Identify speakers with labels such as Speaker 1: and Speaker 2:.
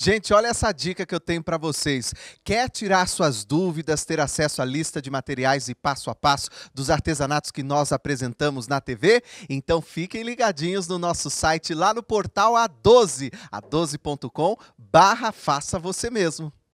Speaker 1: Gente, olha essa dica que eu tenho para vocês. Quer tirar suas dúvidas, ter acesso à lista de materiais e passo a passo dos artesanatos que nós apresentamos na TV? Então fiquem ligadinhos no nosso site lá no portal A12, a12.com barra faça você mesmo.